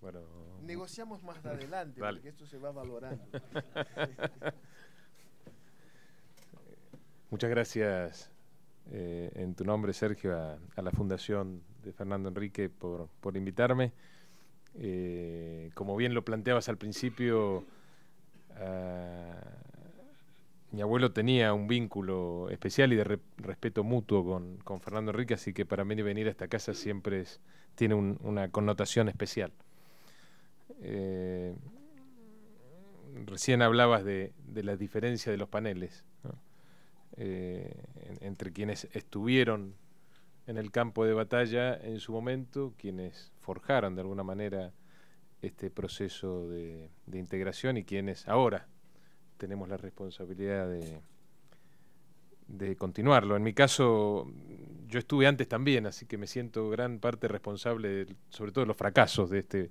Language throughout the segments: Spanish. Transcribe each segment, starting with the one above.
Bueno. Negociamos más adelante, porque esto se va valorando. Muchas gracias eh, en tu nombre, Sergio, a, la Fundación de Fernando Enrique por, invitarme. Eh, como bien lo planteabas al principio, ah, mi abuelo tenía un vínculo especial y de respeto mutuo con, Fernando Enrique, así que para mí venir a esta casa siempre tiene una connotación especial. Eh, recién hablabas de, la diferencia de los paneles eh, entre quienes estuvieron en el campo de batalla en su momento, quienes forjaron de alguna manera este proceso de, integración y quienes ahora tenemos la responsabilidad de, continuarlo. En mi caso, yo estuve antes también, así que me siento gran parte responsable, sobre todo de los fracasos de este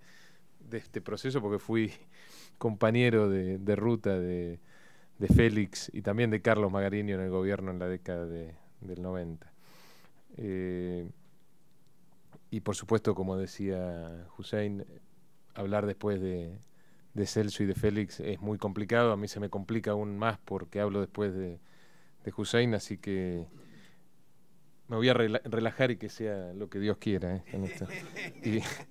de este proceso porque fui compañero de, ruta de, Félix y también de Carlos Magariño en el gobierno en la década de, del 90. Eh, y por supuesto, como decía Hussein, hablar después de, de, Celso y de Félix es muy complicado. A mí se me complica aún más porque hablo después de, de Hussein, así que me voy a relajar y que sea lo que Dios quiera. ¿eh?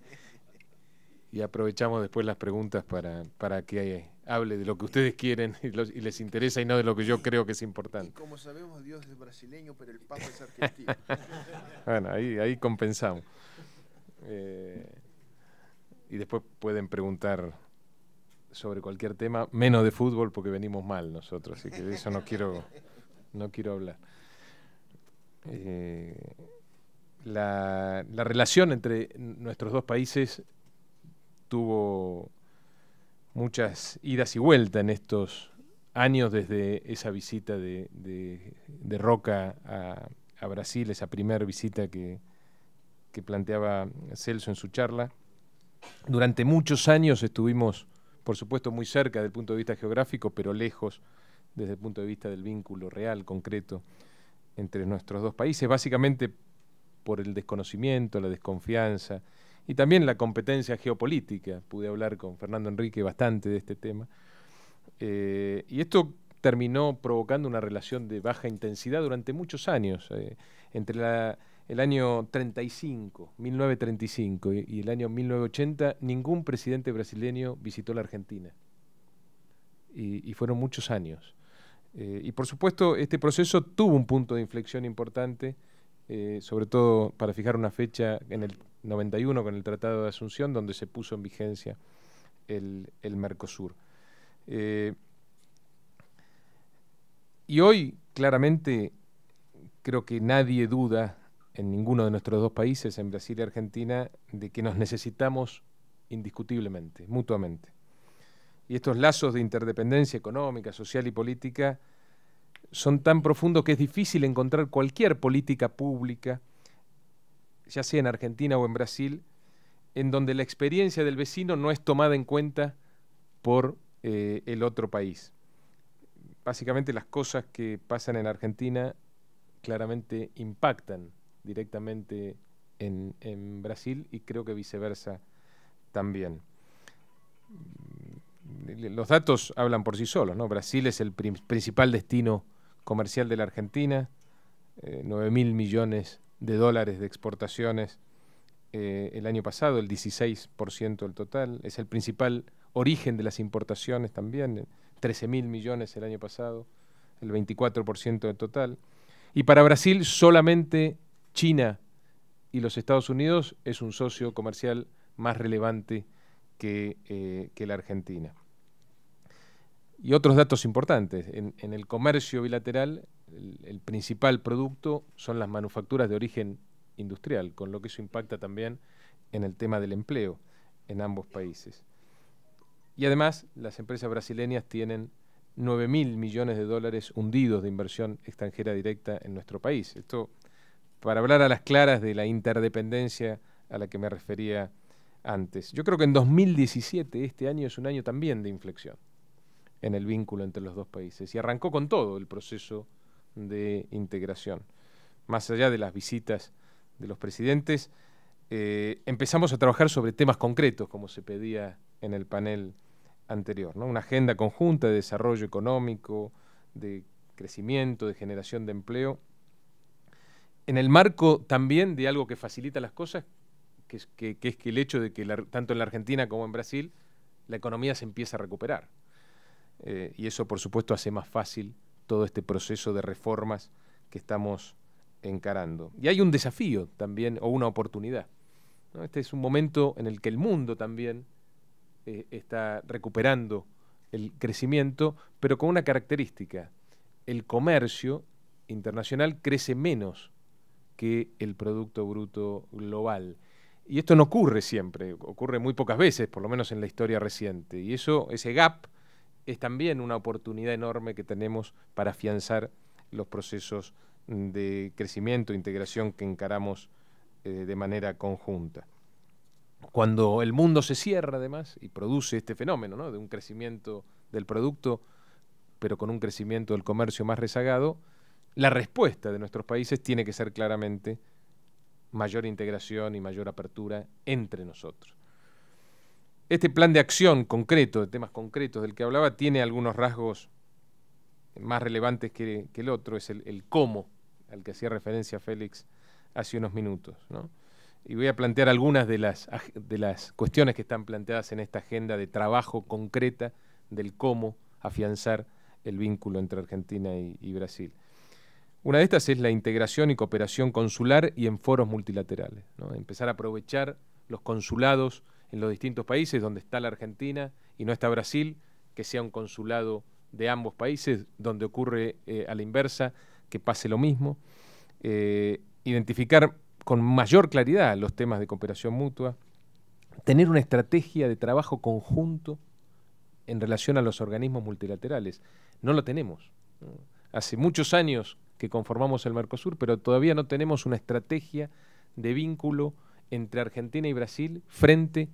y aprovechamos después las preguntas para, que eh, hable de lo que ustedes quieren y, les interesa y no de lo que yo creo que es importante. Y como sabemos, Dios es brasileño, pero el Papa es argentino. bueno, ahí, compensamos. Eh, y después pueden preguntar sobre cualquier tema, menos de fútbol, porque venimos mal nosotros, así que de eso no quiero, no quiero hablar. Eh, la relación entre nuestros dos países tuvo muchas idas y vueltas en estos años desde esa visita de, Roca a, a, Brasil, esa primera visita que, que, planteaba Celso en su charla. Durante muchos años estuvimos, por supuesto, muy cerca desde el punto de vista geográfico, pero lejos desde el punto de vista del vínculo real, concreto, entre nuestros dos países, básicamente por el desconocimiento, la desconfianza, y también la competencia geopolítica. Pude hablar con Fernando Enrique bastante de este tema. Eh, y esto terminó provocando una relación de baja intensidad durante muchos años, eh, entre el año 35, 1935 y, el año 1980, ningún presidente brasileño visitó la Argentina. Y, fueron muchos años. Eh, y por supuesto, este proceso tuvo un punto de inflexión importante eh, sobre todo para fijar una fecha en el 91 con el Tratado de Asunción, donde se puso en vigencia el, Mercosur. Eh, y hoy, claramente, creo que nadie duda en ninguno de nuestros dos países, en Brasil y Argentina, de que nos necesitamos indiscutiblemente, mutuamente. Y estos lazos de interdependencia económica, social y política son tan profundos que es difícil encontrar cualquier política pública, ya sea en Argentina o en Brasil, en donde la experiencia del vecino no es tomada en cuenta por eh, el otro país. Básicamente las cosas que pasan en Argentina claramente impactan directamente en, en Brasil y creo que viceversa también mm, los datos hablan por sí solos, ¿no? Brasil es el principal destino comercial de la Argentina, eh, mil millones de dólares de exportaciones eh, el año pasado, el 16% del total, es el principal origen de las importaciones también, 13 eh, mil millones el año pasado, el 24% del total. Y para Brasil solamente China y los Estados Unidos es un socio comercial más relevante que eh, la Argentina. Y otros datos importantes. En, el comercio bilateral, el, principal producto son las manufacturas de origen industrial, con lo que eso impacta también en el tema del empleo en ambos países. Y además, las empresas brasileñas tienen 9 mil millones de dólares hundidos de inversión extranjera directa en nuestro país. Esto para hablar a las claras de la interdependencia a la que me refería antes. Yo creo que en 2017, este año, es un año también de inflexión en el vínculo entre los dos países. Y arrancó con todo el proceso de integración. Más allá de las visitas de los presidentes, eh, empezamos a trabajar sobre temas concretos, como se pedía en el panel anterior, una agenda conjunta de desarrollo económico, de crecimiento, de generación de empleo, en el marco también de algo que facilita las cosas, que es que, el hecho de que tanto en la Argentina como en Brasil la economía se empieza a recuperar. Eh, y eso por supuesto hace más fácil todo este proceso de reformas que estamos encarando. Y hay un desafío también o una oportunidad. Este es un momento en el que el mundo también eh, está recuperando el crecimiento, pero con una característica. El comercio internacional crece menos que el Producto Bruto Global. Y esto no ocurre siempre, ocurre muy pocas veces, por lo menos en la historia reciente. Y eso, ese gap, es también una oportunidad enorme que tenemos para afianzar los procesos de crecimiento, e integración que encaramos eh, de manera conjunta. Cuando el mundo se cierra, además, y produce este fenómeno de un crecimiento del producto, pero con un crecimiento del comercio más rezagado, la respuesta de nuestros países tiene que ser claramente mayor integración y mayor apertura entre nosotros este plan de acción concreto, de temas concretos del que hablaba, tiene algunos rasgos más relevantes que, el otro, es el, cómo, al que hacía referencia Félix hace unos minutos. Y voy a plantear algunas de las, de las cuestiones que están planteadas en esta agenda de trabajo concreta del cómo afianzar el vínculo entre Argentina y, Brasil. Una de estas es la integración y cooperación consular y en foros multilaterales. Empezar a aprovechar los consulados en los distintos países donde está la Argentina y no está Brasil, que sea un consulado de ambos países, donde ocurre eh, a la inversa, que pase lo mismo. Eh, identificar con mayor claridad los temas de cooperación mutua, tener una estrategia de trabajo conjunto en relación a los organismos multilaterales. No lo tenemos. Hace muchos años que conformamos el Mercosur, pero todavía no tenemos una estrategia de vínculo entre Argentina y Brasil frente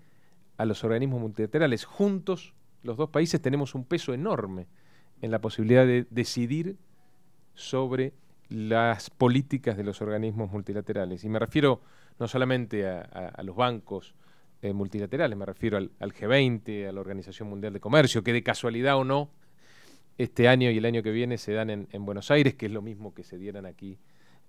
a los organismos multilaterales. Juntos, los dos países tenemos un peso enorme en la posibilidad de decidir sobre las políticas de los organismos multilaterales. Y me refiero no solamente a, los bancos eh, multilaterales, me refiero al, G20, a la Organización Mundial de Comercio, que de casualidad o no, este año y el año que viene se dan en Buenos Aires, que es lo mismo que se dieran aquí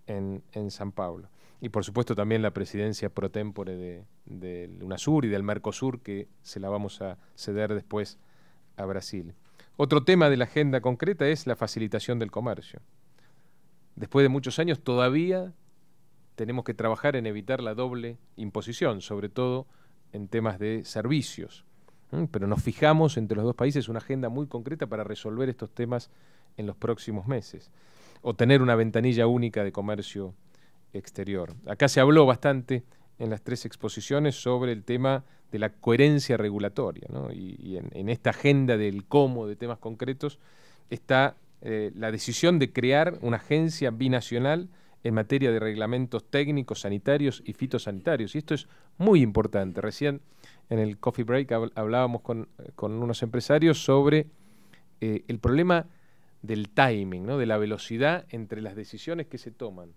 en, San Pablo. Y por supuesto también la presidencia pro tempore del de UNASUR y del MERCOSUR, que se la vamos a ceder después a Brasil. Otro tema de la agenda concreta es la facilitación del comercio. Después de muchos años todavía tenemos que trabajar en evitar la doble imposición, sobre todo en temas de servicios. ¿Mm? Pero nos fijamos entre los dos países una agenda muy concreta para resolver estos temas en los próximos meses o tener una ventanilla única de comercio exterior. Acá se habló bastante en las tres exposiciones sobre el tema de la coherencia regulatoria, y, en, esta agenda del cómo de temas concretos está eh, la decisión de crear una agencia binacional en materia de reglamentos técnicos, sanitarios y fitosanitarios. Y esto es muy importante. Recién en el coffee break hablábamos eh, con, unos empresarios sobre eh, el problema del timing, ¿no? de la velocidad entre las decisiones que se toman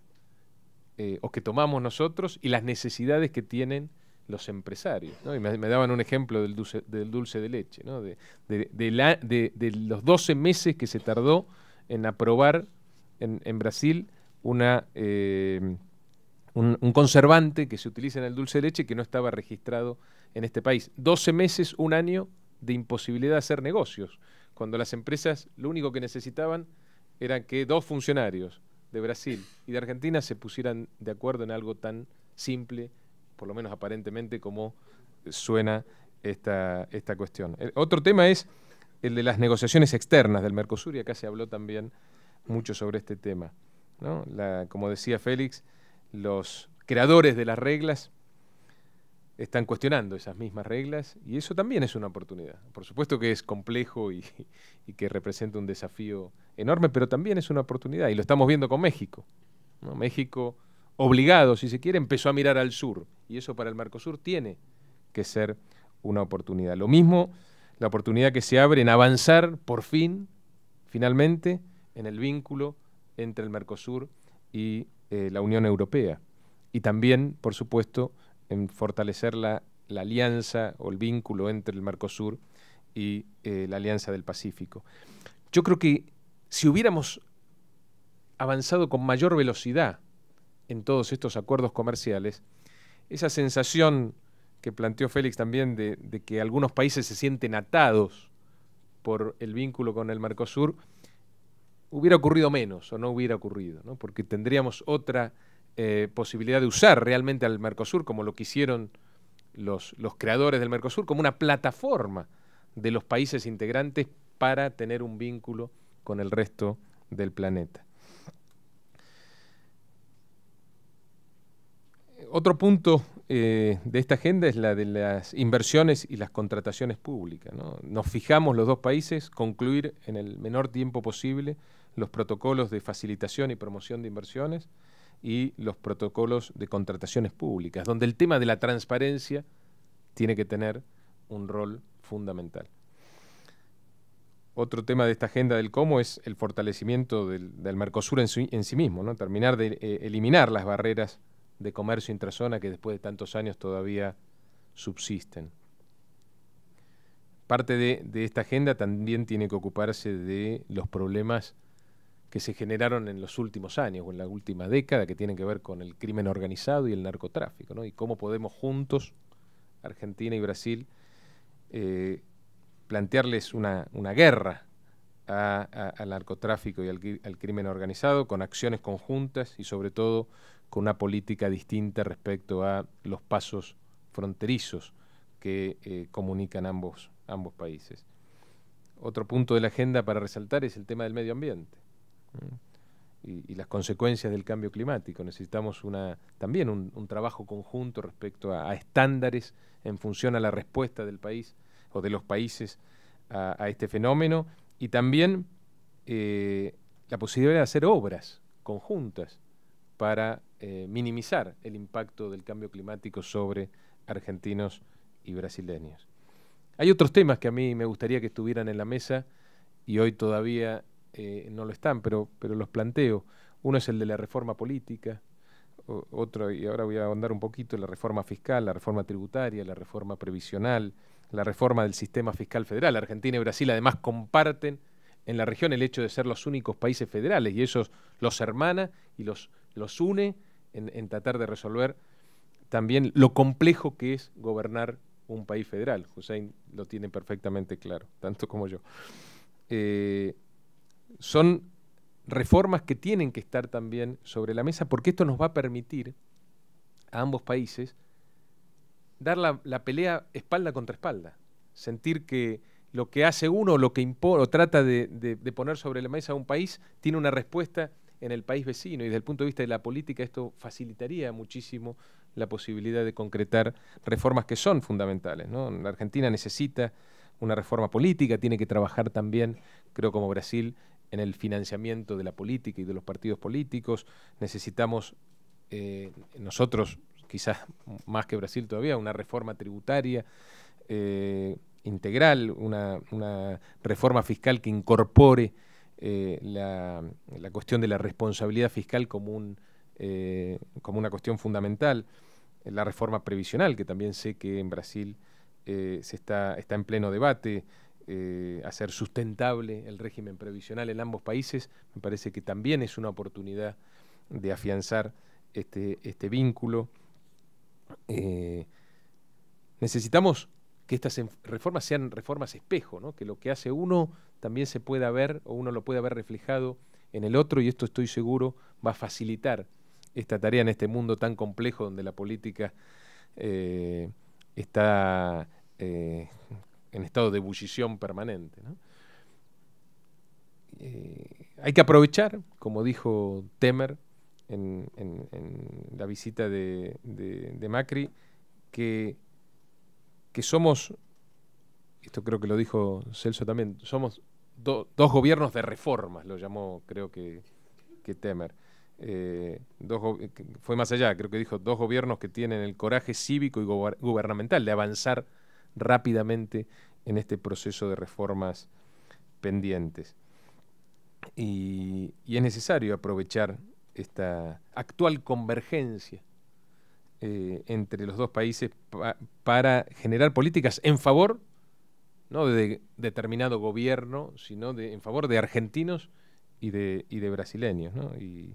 eh, o que tomamos nosotros y las necesidades que tienen los empresarios. me, daban un ejemplo del dulce, de leche, ¿no? de, los 12 meses que se tardó en aprobar en, Brasil una, eh, un, un, conservante que se utiliza en el dulce de leche que no estaba registrado en este país. 12 meses, un año de imposibilidad de hacer negocios cuando las empresas lo único que necesitaban era que dos funcionarios de Brasil y de Argentina se pusieran de acuerdo en algo tan simple, por lo menos aparentemente, como suena esta, esta cuestión. Eh, otro tema es el de las negociaciones externas del Mercosur, y acá se habló también mucho sobre este tema. como decía Félix, los creadores de las reglas están cuestionando esas mismas reglas y eso también es una oportunidad. Por supuesto que es complejo y, que representa un desafío enorme, pero también es una oportunidad y lo estamos viendo con México. México, obligado, si se quiere, empezó a mirar al sur y eso para el Mercosur tiene que ser una oportunidad. Lo mismo la oportunidad que se abre en avanzar por fin, finalmente, en el vínculo entre el Mercosur y eh, la Unión Europea. Y también, por supuesto, en fortalecer la, alianza o el vínculo entre el Mercosur y eh, la Alianza del Pacífico. Yo creo que si hubiéramos avanzado con mayor velocidad en todos estos acuerdos comerciales, esa sensación que planteó Félix también de, que algunos países se sienten atados por el vínculo con el Mercosur, hubiera ocurrido menos o no hubiera ocurrido, ¿no? porque tendríamos otra eh, posibilidad de usar realmente al Mercosur, como lo quisieron los, los creadores del Mercosur, como una plataforma de los países integrantes para tener un vínculo con el resto del planeta. Otro punto eh, de esta agenda es la de las inversiones y las contrataciones públicas. Nos fijamos los dos países concluir en el menor tiempo posible los protocolos de facilitación y promoción de inversiones y los protocolos de contrataciones públicas, donde el tema de la transparencia tiene que tener un rol fundamental. Otro tema de esta agenda del cómo es el fortalecimiento del, Mercosur en, sí mismo, ¿no? terminar de eh, eliminar las barreras de comercio intrazona que después de tantos años todavía subsisten. Parte de, de esta agenda también tiene que ocuparse de los problemas que se generaron en los últimos años o en la última década que tienen que ver con el crimen organizado y el narcotráfico, ¿no? Y cómo podemos juntos, Argentina y Brasil, eh, plantearles una, guerra al narcotráfico y al, crimen organizado con acciones conjuntas y sobre todo con una política distinta respecto a los pasos fronterizos que eh, comunican ambos, ambos países. Otro punto de la agenda para resaltar es el tema del medio ambiente y, las consecuencias del cambio climático. Necesitamos una, también un, trabajo conjunto respecto a, estándares en función a la respuesta del país o de los países a, este fenómeno y también eh, la posibilidad de hacer obras conjuntas para eh, minimizar el impacto del cambio climático sobre argentinos y brasileños. Hay otros temas que a mí me gustaría que estuvieran en la mesa y hoy todavía eh, no lo están, pero, pero los planteo. Uno es el de la reforma política, otro, y ahora voy a ahondar un poquito, la reforma fiscal, la reforma tributaria, la reforma previsional, la reforma del sistema fiscal federal. Argentina y Brasil además comparten en la región el hecho de ser los únicos países federales y eso los hermana y los, los une en, tratar de resolver también lo complejo que es gobernar un país federal. Hussein lo tiene perfectamente claro, tanto como yo. Eh, son reformas que tienen que estar también sobre la mesa porque esto nos va a permitir a ambos países dar la, pelea espalda contra espalda, sentir que lo que hace uno o lo que impone, o trata de, poner sobre la mesa un país tiene una respuesta en el país vecino y desde el punto de vista de la política esto facilitaría muchísimo la posibilidad de concretar reformas que son fundamentales. ¿no? La Argentina necesita una reforma política, tiene que trabajar también, creo como Brasil, en el financiamiento de la política y de los partidos políticos. Necesitamos eh, nosotros, quizás más que Brasil todavía, una reforma tributaria eh, integral, una, reforma fiscal que incorpore eh, la, cuestión de la responsabilidad fiscal como, como una cuestión fundamental, la reforma previsional, que también sé que en Brasil se está en pleno debate. Eh, hacer sustentable el régimen previsional en ambos países, me parece que también es una oportunidad de afianzar este, este vínculo. Eh, necesitamos que estas reformas sean reformas espejo, que lo que hace uno también se pueda ver o uno lo pueda ver reflejado en el otro y esto estoy seguro va a facilitar esta tarea en este mundo tan complejo donde la política eh, está en estado de ebullición permanente. Eh, hay que aprovechar, como dijo Temer en, la visita de, Macri, que, que, somos, esto creo que lo dijo Celso también, somos dos gobiernos de reformas, lo llamó creo que, Temer. Eh, dos, fue más allá, creo que dijo, dos gobiernos que tienen el coraje cívico y gubernamental de avanzar rápidamente en este proceso de reformas pendientes. Y, es necesario aprovechar esta actual convergencia eh, entre los dos países para generar políticas en favor, no de determinado gobierno, sino en favor de argentinos y de, de brasileños. Y,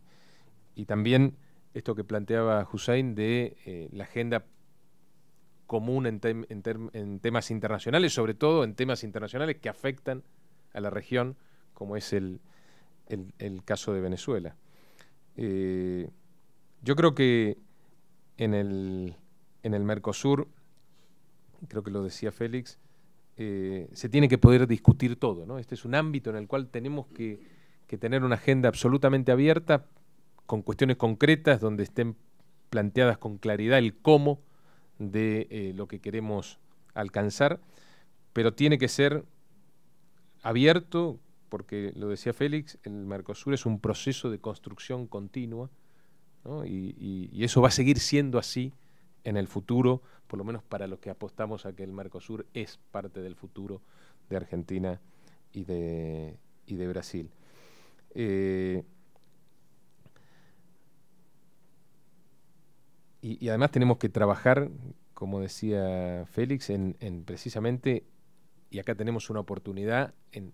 también esto que planteaba Hussein de eh, la agenda común en, temas internacionales, sobre todo en temas internacionales que afectan a la región, como es el, caso de Venezuela. Eh, yo creo que en el, Mercosur, creo que lo decía Félix, eh, se tiene que poder discutir todo. Este es un ámbito en el cual tenemos que tener una agenda absolutamente abierta, con cuestiones concretas, donde estén planteadas con claridad el cómo de eh, lo que queremos alcanzar, pero tiene que ser abierto, porque lo decía Félix, el Mercosur es un proceso de construcción continua, y, eso va a seguir siendo así en el futuro, por lo menos para los que apostamos a que el Mercosur es parte del futuro de Argentina y de, y de Brasil. Eh, y, además tenemos que trabajar, como decía Félix, en, precisamente, y acá tenemos una oportunidad en,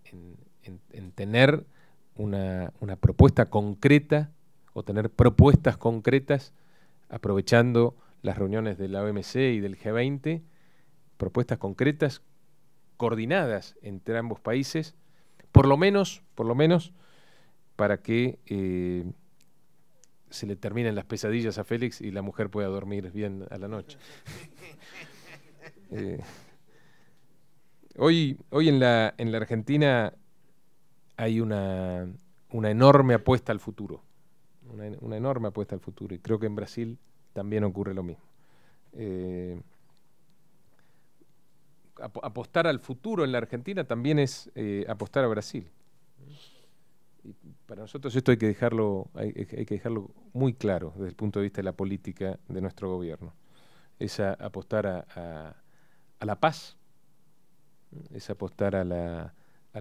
tener una, propuesta concreta o tener propuestas concretas aprovechando las reuniones de la OMC y del G20, propuestas concretas coordinadas entre ambos países, por lo menos, por lo menos, para que eh, se le terminan las pesadillas a Félix y la mujer pueda dormir bien a la noche. Eh, hoy hoy en, la, en la Argentina hay una, una enorme apuesta al futuro, una, enorme apuesta al futuro, y creo que en Brasil también ocurre lo mismo. Eh, apostar al futuro en la Argentina también es eh, apostar a Brasil. Para nosotros esto hay que dejarlo, hay, que dejarlo muy claro desde el punto de vista de la política de nuestro gobierno. Es apostar a, la paz, es apostar a la,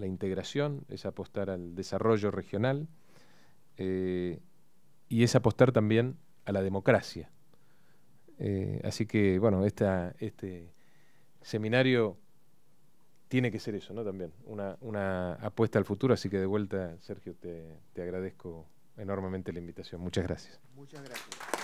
integración, es apostar al desarrollo regional eh, y es apostar también a la democracia. Eh, así que, bueno, este seminario tiene que ser eso, ¿no? También una, una apuesta al futuro. Así que de vuelta, Sergio, te, te agradezco enormemente la invitación. Muchas gracias. Muchas gracias.